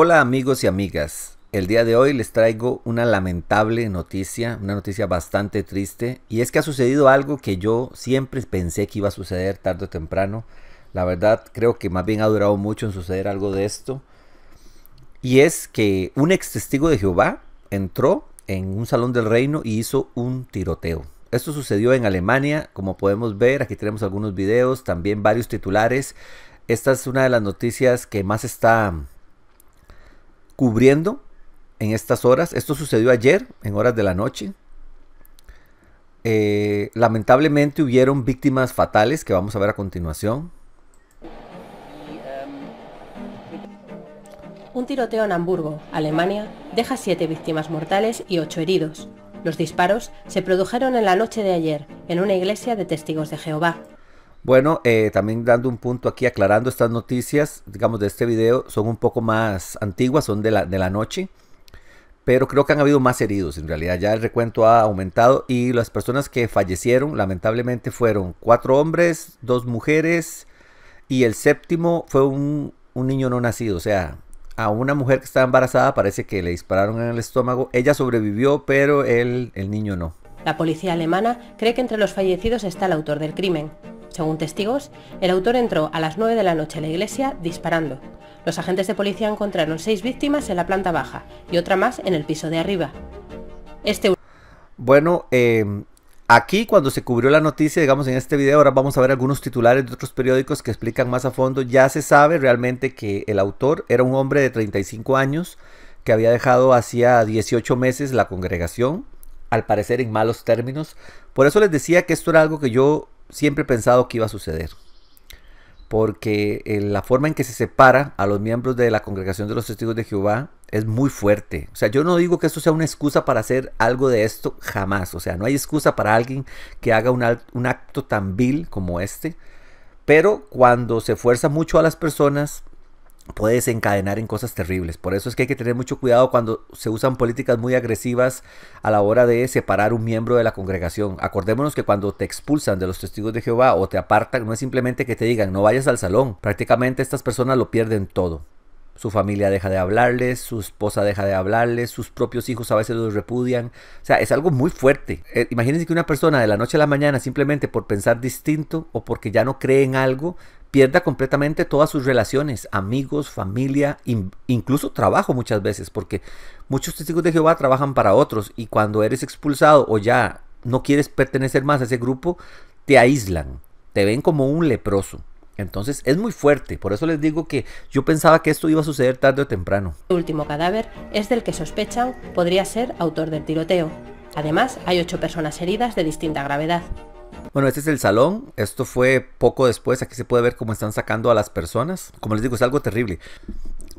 Hola amigos y amigas, el día de hoy les traigo una lamentable noticia, una noticia bastante triste, y es que ha sucedido algo que yo siempre pensé que iba a suceder tarde o temprano. La verdad creo que más bien ha durado mucho en suceder algo de esto, y es que un ex testigo de Jehová entró en un salón del reino y hizo un tiroteo. Esto sucedió en Alemania, como podemos ver, aquí tenemos algunos videos, también varios titulares. Esta es una de las noticias que más está cubriendo en estas horas. Esto sucedió ayer, en horas de la noche. Eh, lamentablemente hubieron víctimas fatales que vamos a ver a continuación. Un tiroteo en Hamburgo, Alemania, deja siete víctimas mortales y ocho heridos. Los disparos se produjeron en la noche de ayer en una iglesia de testigos de Jehová, bueno, eh, también dando un punto aquí, aclarando estas noticias, digamos, de este video, son un poco más antiguas, son de la, de la noche, pero creo que han habido más heridos, en realidad ya el recuento ha aumentado y las personas que fallecieron lamentablemente fueron cuatro hombres, dos mujeres y el séptimo fue un, niño no nacido, o sea, a una mujer que estaba embarazada parece que le dispararon en el estómago, ella sobrevivió, pero el niño no. La policía alemana cree que entre los fallecidos está el autor del crimen. Según testigos, el autor entró a las 9 de la noche a la iglesia disparando. Los agentes de policía encontraron seis víctimas en la planta baja y otra más en el piso de arriba. Este bueno, eh, Aquí, cuando se cubrió la noticia, digamos, en este video, ahora vamos a ver algunos titulares de otros periódicos que explican más a fondo. Ya se sabe realmente que el autor era un hombre de 35 años que había dejado hacía 18 meses la congregación al parecer en malos términos. Por eso les decía que esto era algo que yo siempre he pensado que iba a suceder. Porque eh, la forma en que se separa a los miembros de la congregación de los testigos de Jehová es muy fuerte. O sea, yo no digo que esto sea una excusa para hacer algo de esto jamás. O sea, no hay excusa para alguien que haga un, acto tan vil como este. Pero cuando se fuerza mucho a las personas puede desencadenar en cosas terribles. Por eso es que hay que tener mucho cuidado cuando se usan políticas muy agresivas a la hora de separar un miembro de la congregación. Acordémonos que cuando te expulsan de los testigos de Jehová o te apartan, no es simplemente que te digan no vayas al salón. Prácticamente estas personas lo pierden todo. Su familia deja de hablarles, su esposa deja de hablarles, sus propios hijos a veces los repudian. O sea, es algo muy fuerte. Eh, imagínense que una persona de la noche a la mañana, simplemente por pensar distinto o porque ya no cree en algo, pierda completamente todas sus relaciones, amigos, familia, incluso trabajo muchas veces, porque muchos testigos de Jehová trabajan para otros y cuando eres expulsado o ya no quieres pertenecer más a ese grupo, te aíslan, te ven como un leproso. Entonces es muy fuerte, por eso les digo que yo pensaba que esto iba a suceder tarde o temprano. El último cadáver es del que sospechan podría ser autor del tiroteo. Además, hay ocho personas heridas de distinta gravedad. Bueno, este es el salón. Esto fue poco después. Aquí se puede ver cómo están sacando a las personas. Como les digo, es algo terrible.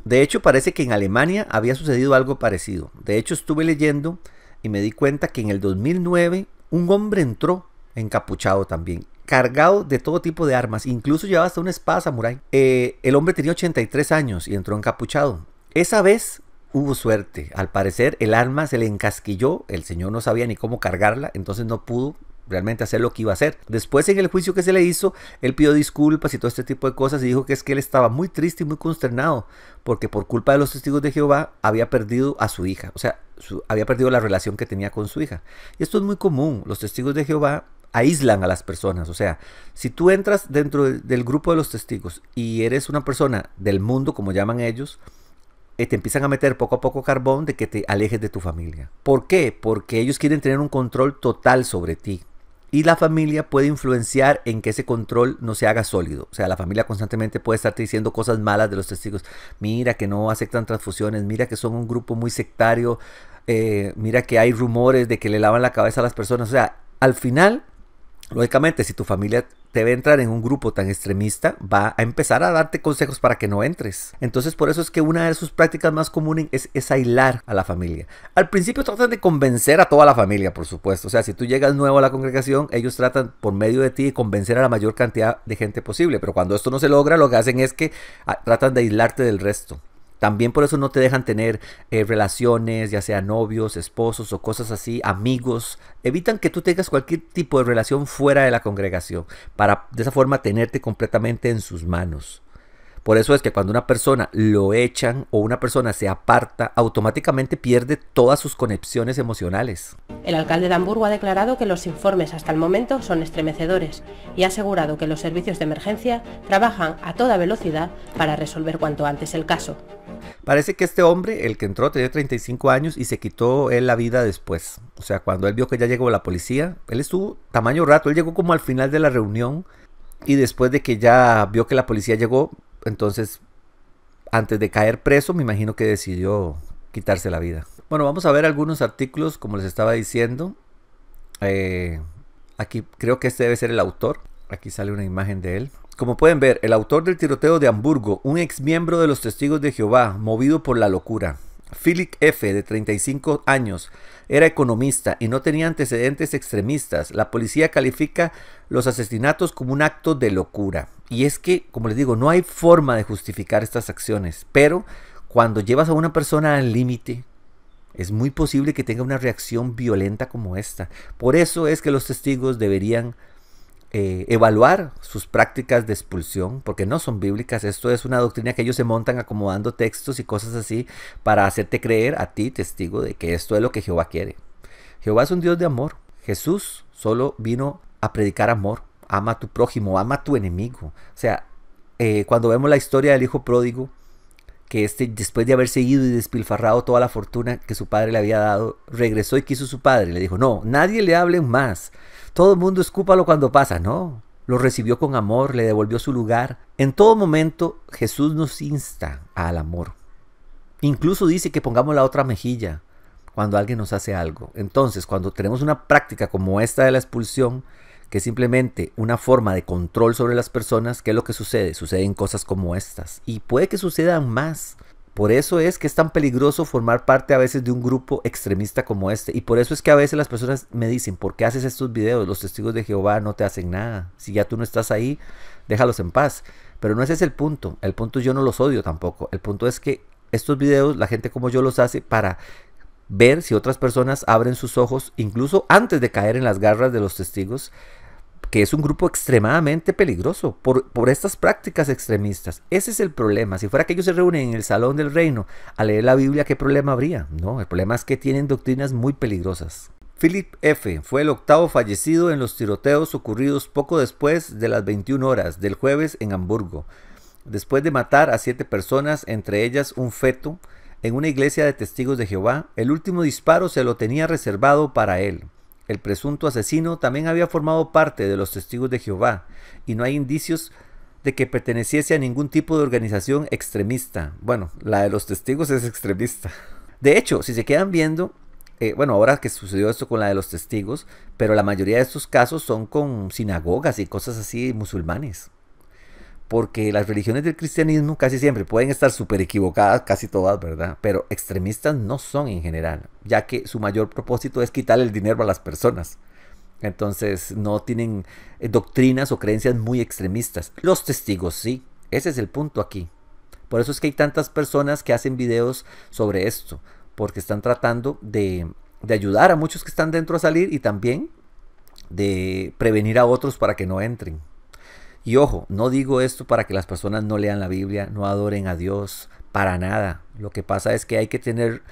De hecho, parece que en Alemania había sucedido algo parecido. De hecho, estuve leyendo y me di cuenta que en el 2009 un hombre entró encapuchado también, cargado de todo tipo de armas, incluso llevaba hasta una espada samurai eh, el hombre tenía 83 años y entró encapuchado. Esa vez hubo suerte. Al parecer el arma se le encasquilló, el señor no sabía ni cómo cargarla, entonces no pudo realmente hacer lo que iba a hacer. Después en el juicio que se le hizo, él pidió disculpas y todo este tipo de cosas y dijo que es que él estaba muy triste y muy consternado porque por culpa de los testigos de Jehová había perdido a su hija, o sea, había perdido la relación que tenía con su hija. Y esto es muy común, los testigos de Jehová aíslan a las personas. O sea, si tú entras dentro del grupo de los testigos y eres una persona del mundo, como llaman ellos, eh, te empiezan a meter poco a poco carbón de que te alejes de tu familia. ¿Por qué? Porque ellos quieren tener un control total sobre ti. Y la familia puede influenciar en que ese control no se haga sólido. O sea, la familia constantemente puede estar diciendo cosas malas de los testigos. Mira que no aceptan transfusiones, mira que son un grupo muy sectario, eh, mira que hay rumores de que le lavan la cabeza a las personas. O sea, al final Lógicamente, si tu familia te ve entrar en un grupo tan extremista, va a empezar a darte consejos para que no entres. Entonces, por eso es que una de sus prácticas más comunes es, aislar a la familia. Al principio tratan de convencer a toda la familia, por supuesto. O sea, si tú llegas nuevo a la congregación, ellos tratan por medio de ti de convencer a la mayor cantidad de gente posible. Pero cuando esto no se logra, lo que hacen es que ah, tratan de aislarte del resto. También por eso no te dejan tener eh, relaciones, ya sea novios, esposos o cosas así, amigos. Evitan que tú tengas cualquier tipo de relación fuera de la congregación para de esa forma tenerte completamente en sus manos. Por eso es que cuando una persona lo echan o una persona se aparta, automáticamente pierde todas sus conexiones emocionales. El alcalde de Hamburgo ha declarado que los informes hasta el momento son estremecedores y ha asegurado que los servicios de emergencia trabajan a toda velocidad para resolver cuanto antes el caso. Parece que este hombre, el que entró, tenía 35 años y se quitó él la vida después. O sea, cuando él vio que ya llegó la policía, él estuvo tamaño rato, él llegó como al final de la reunión y después de que ya vio que la policía llegó, entonces, antes de caer preso, me imagino que decidió quitarse la vida. Bueno, vamos a ver algunos artículos, como les estaba diciendo. Eh, aquí creo que este debe ser el autor. Aquí sale una imagen de él. Como pueden ver, el autor del tiroteo de Hamburgo, un ex miembro de los Testigos de Jehová, movido por la locura. Philip F., de 35 años, era economista y no tenía antecedentes extremistas. La policía califica los asesinatos como un acto de locura. Y es que, como les digo, no hay forma de justificar estas acciones, pero cuando llevas a una persona al límite, es muy posible que tenga una reacción violenta como esta. Por eso es que los testigos deberían eh, evaluar sus prácticas de expulsión, porque no son bíblicas. Esto es una doctrina que ellos se montan acomodando textos y cosas así para hacerte creer a ti, testigo, de que esto es lo que Jehová quiere. Jehová es un Dios de amor. Jesús solo vino a predicar amor. Ama a tu prójimo, ama a tu enemigo. O sea, eh, cuando vemos la historia del hijo pródigo, que este, después de haber seguido y despilfarrado toda la fortuna que su padre le había dado, regresó y quiso su padre. Le dijo, no, nadie le hable más. Todo el mundo escúpalo cuando pasa. No, lo recibió con amor, le devolvió su lugar. En todo momento Jesús nos insta al amor. Incluso dice que pongamos la otra mejilla cuando alguien nos hace algo. Entonces, cuando tenemos una práctica como esta de la expulsión, que es simplemente una forma de control sobre las personas, ¿qué es lo que sucede? Suceden cosas como estas. Y puede que sucedan más. Por eso es que es tan peligroso formar parte a veces de un grupo extremista como este. Y por eso es que a veces las personas me dicen, ¿por qué haces estos videos? Los testigos de Jehová no te hacen nada. Si ya tú no estás ahí, déjalos en paz. Pero no ese es el punto. El punto yo no los odio tampoco. El punto es que estos videos la gente como yo los hace para ver si otras personas abren sus ojos, incluso antes de caer en las garras de los testigos, que es un grupo extremadamente peligroso por, estas prácticas extremistas. Ese es el problema. Si fuera que ellos se reúnen en el Salón del Reino a leer la Biblia, ¿qué problema habría? No, el problema es que tienen doctrinas muy peligrosas. Philip F. fue el octavo fallecido en los tiroteos ocurridos poco después de las 21 horas del jueves en Hamburgo, después de matar a siete personas, entre ellas un feto, en una iglesia de testigos de Jehová. El último disparo se lo tenía reservado para él. El presunto asesino también había formado parte de los testigos de Jehová y no hay indicios de que perteneciese a ningún tipo de organización extremista. Bueno, la de los testigos es extremista. De hecho, si se quedan viendo, eh, bueno, ahora que sucedió esto con la de los testigos, pero la mayoría de estos casos son con sinagogas y cosas así musulmanes porque las religiones del cristianismo casi siempre pueden estar súper equivocadas, casi todas, ¿verdad? Pero extremistas no son en general, ya que su mayor propósito es quitarle el dinero a las personas. Entonces no tienen eh, doctrinas o creencias muy extremistas. Los testigos, sí. Ese es el punto aquí. Por eso es que hay tantas personas que hacen videos sobre esto, porque están tratando de, de ayudar a muchos que están dentro a salir y también de prevenir a otros para que no entren. Y ojo, no digo esto para que las personas no lean la Biblia, no adoren a Dios, para nada. Lo que pasa es que hay que tener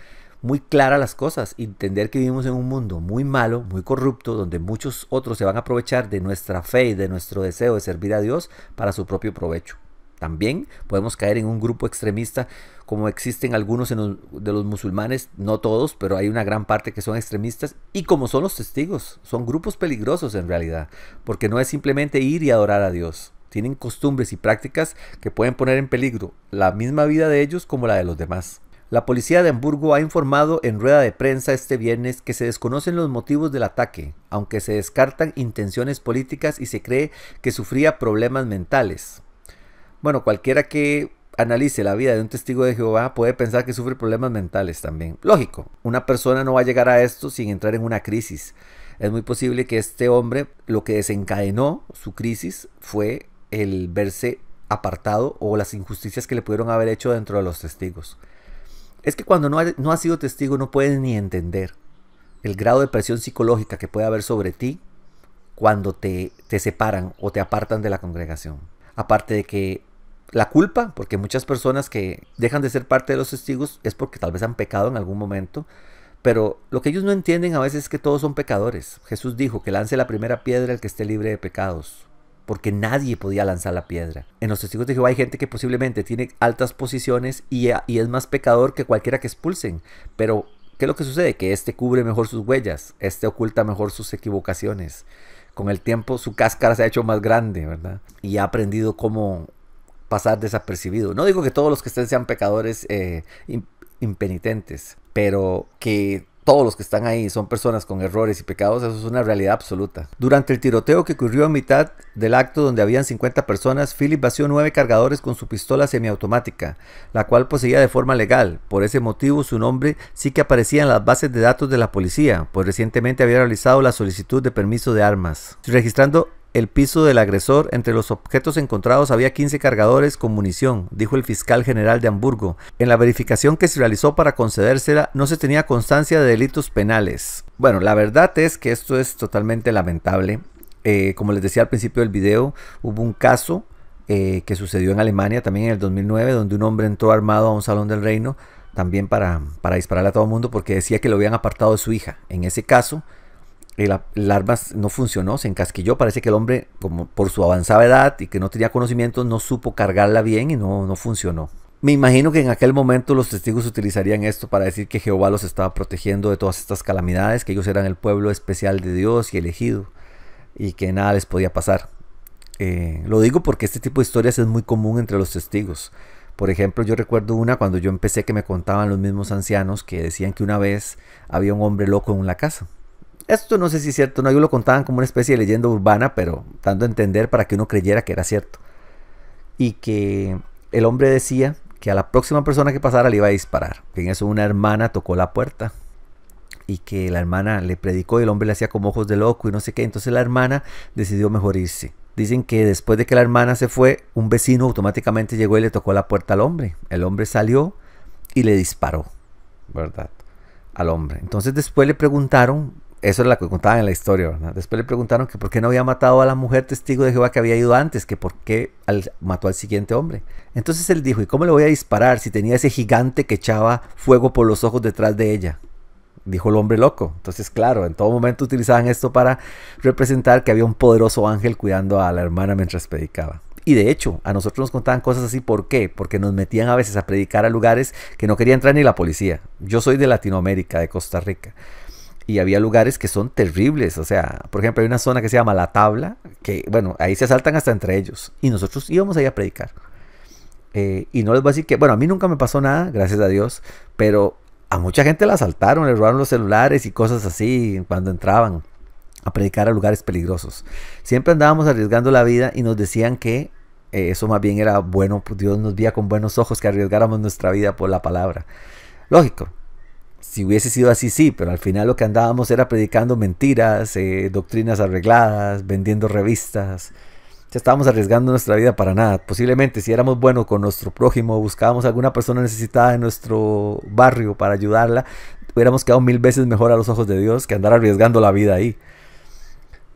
muy claras las cosas entender que vivimos en un mundo muy malo, muy corrupto, donde muchos otros se van a aprovechar de nuestra fe y de nuestro deseo de servir a Dios para su propio provecho. También podemos caer en un grupo extremista como existen algunos de los musulmanes, no todos, pero hay una gran parte que son extremistas y como son los testigos, son grupos peligrosos en realidad, porque no es simplemente ir y adorar a Dios, tienen costumbres y prácticas que pueden poner en peligro la misma vida de ellos como la de los demás. La policía de Hamburgo ha informado en rueda de prensa este viernes que se desconocen los motivos del ataque, aunque se descartan intenciones políticas y se cree que sufría problemas mentales. Bueno, cualquiera que analice la vida de un testigo de Jehová puede pensar que sufre problemas mentales también. Lógico, una persona no va a llegar a esto sin entrar en una crisis. Es muy posible que este hombre lo que desencadenó su crisis fue el verse apartado o las injusticias que le pudieron haber hecho dentro de los testigos. Es que cuando no ha, sido testigo no puedes ni entender el grado de presión psicológica que puede haber sobre ti cuando te, te separan o te apartan de la congregación. Aparte de que la culpa, porque muchas personas que dejan de ser parte de los testigos es porque tal vez han pecado en algún momento, pero lo que ellos no entienden a veces es que todos son pecadores. Jesús dijo que lance la primera piedra el que esté libre de pecados, porque nadie podía lanzar la piedra. En los testigos de Jehová hay gente que posiblemente tiene altas posiciones y, y es más pecador que cualquiera que expulsen, pero ¿qué es lo que sucede? Que este cubre mejor sus huellas, este oculta mejor sus equivocaciones con el tiempo su cáscara se ha hecho más grande, ¿verdad? Y ha aprendido cómo pasar desapercibido. No digo que todos los que estén sean pecadores eh, impenitentes, pero que todos los que están ahí son personas con errores y pecados, eso es una realidad absoluta. Durante el tiroteo que ocurrió a mitad del acto donde habían 50 personas, Philip vació nueve cargadores con su pistola semiautomática, la cual poseía de forma legal. Por ese motivo, su nombre sí que aparecía en las bases de datos de la policía, pues recientemente había realizado la solicitud de permiso de armas, registrando el piso del agresor. Entre los objetos encontrados había 15 cargadores con munición, dijo el fiscal general de Hamburgo. En la verificación que se realizó para concedérsela no se tenía constancia de delitos penales. Bueno, la verdad es que esto es totalmente lamentable. Eh, como les decía al principio del video, hubo un caso eh, que sucedió en Alemania también en el 2009, donde un hombre entró armado a un salón del reino, también para, para dispararle a todo el mundo porque decía que lo habían apartado de su hija. En ese caso, el arma no funcionó, se encasquilló. Parece que el hombre, como por su avanzada edad y que no tenía conocimiento, no supo cargarla bien y no, no funcionó. Me imagino que en aquel momento los testigos utilizarían esto para decir que Jehová los estaba protegiendo de todas estas calamidades, que ellos eran el pueblo especial de Dios y elegido, y que nada les podía pasar. Eh, lo digo porque este tipo de historias es muy común entre los testigos. Por ejemplo, yo recuerdo una cuando yo empecé que me contaban los mismos ancianos que decían que una vez había un hombre loco en la casa esto no sé si es cierto, no, lo contaban como una especie de leyenda urbana, pero dando a entender para que uno creyera que era cierto. Y que el hombre decía que a la próxima persona que pasara le iba a disparar. Que en eso una hermana tocó la puerta y que la hermana le predicó y el hombre le hacía como ojos de loco y no sé qué. Entonces la hermana decidió mejor irse. Dicen que después de que la hermana se fue, un vecino automáticamente llegó y le tocó la puerta al hombre. El hombre salió y le disparó, ¿verdad? Al hombre. Entonces después le preguntaron eso es lo que contaban en la historia, ¿verdad? Después le preguntaron que por qué no había matado a la mujer testigo de Jehová que había ido antes, que por qué al, mató al siguiente hombre. Entonces él dijo, ¿y cómo le voy a disparar si tenía ese gigante que echaba fuego por los ojos detrás de ella? Dijo el hombre loco. Entonces, claro, en todo momento utilizaban esto para representar que había un poderoso ángel cuidando a la hermana mientras predicaba. Y de hecho, a nosotros nos contaban cosas así. ¿Por qué? Porque nos metían a veces a predicar a lugares que no quería entrar ni la policía. Yo soy de Latinoamérica, de Costa Rica y había lugares que son terribles. O sea, por ejemplo, hay una zona que se llama La Tabla, que bueno, ahí se asaltan hasta entre ellos. Y nosotros íbamos ahí a predicar. Eh, y no les voy a decir que, bueno, a mí nunca me pasó nada, gracias a Dios, pero a mucha gente la asaltaron, le robaron los celulares y cosas así cuando entraban a predicar a lugares peligrosos. Siempre andábamos arriesgando la vida y nos decían que eh, eso más bien era bueno, pues, Dios nos vía con buenos ojos que arriesgáramos nuestra vida por la palabra. Lógico, si hubiese sido así, sí, pero al final lo que andábamos era predicando mentiras, eh, doctrinas arregladas, vendiendo revistas. Ya estábamos arriesgando nuestra vida para nada. Posiblemente si éramos buenos con nuestro prójimo, buscábamos a alguna persona necesitada en nuestro barrio para ayudarla, hubiéramos quedado mil veces mejor a los ojos de Dios que andar arriesgando la vida ahí.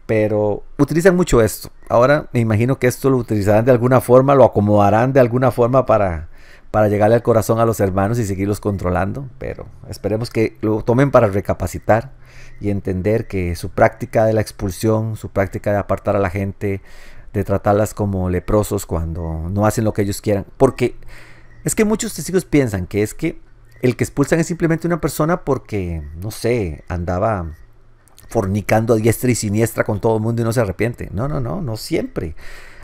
Pero utilizan mucho esto. Ahora me imagino que esto lo utilizarán de alguna forma, lo acomodarán de alguna forma para, para llegarle al corazón a los hermanos y seguirlos controlando, pero esperemos que lo tomen para recapacitar y entender que su práctica de la expulsión, su práctica de apartar a la gente, de tratarlas como leprosos cuando no hacen lo que ellos quieran, porque es que muchos testigos piensan que es que el que expulsan es simplemente una persona porque, no sé, andaba fornicando a diestra y siniestra con todo el mundo y no se arrepiente. No, no, no, no siempre.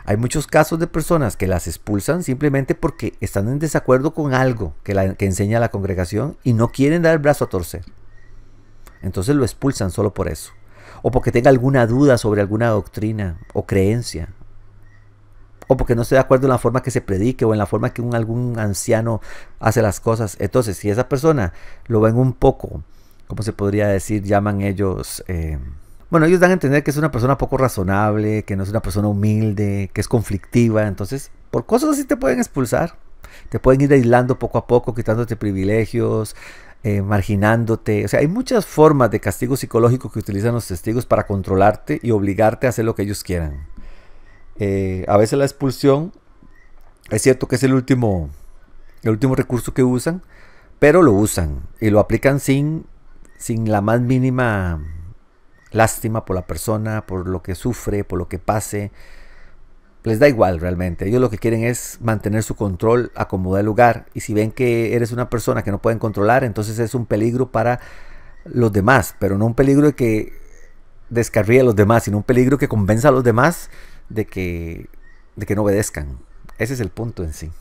Hay muchos casos de personas que las expulsan simplemente porque están en desacuerdo con algo que, enseña la congregación y no quieren dar el brazo a torcer. Entonces lo expulsan solo por eso. O porque tenga alguna duda sobre alguna doctrina o creencia. O porque no esté de acuerdo en la forma que se predique o en la forma que un, algún anciano hace las cosas. Entonces, si esa persona lo ven un poco, ¿cómo se podría decir? Llaman ellos... Eh, bueno, ellos dan a entender que es una persona poco razonable, que no es una persona humilde, que es conflictiva. Entonces, por cosas así te pueden expulsar. Te pueden ir aislando poco a poco, quitándote privilegios, eh, marginándote. O sea, hay muchas formas de castigo psicológico que utilizan los testigos para controlarte y obligarte a hacer lo que ellos quieran. Eh, a veces la expulsión, es cierto que es el último, el último recurso que usan, pero lo usan y lo aplican sin, sin la más mínima lástima por la persona, por lo que sufre, por lo que pase. Les da igual realmente. Ellos lo que quieren es mantener su control, acomodar el lugar. Y si ven que eres una persona que no pueden controlar, entonces es un peligro para los demás. Pero no un peligro que descarríe a los demás, sino un peligro que convenza a los demás de que, de que no obedezcan. Ese es el punto en sí.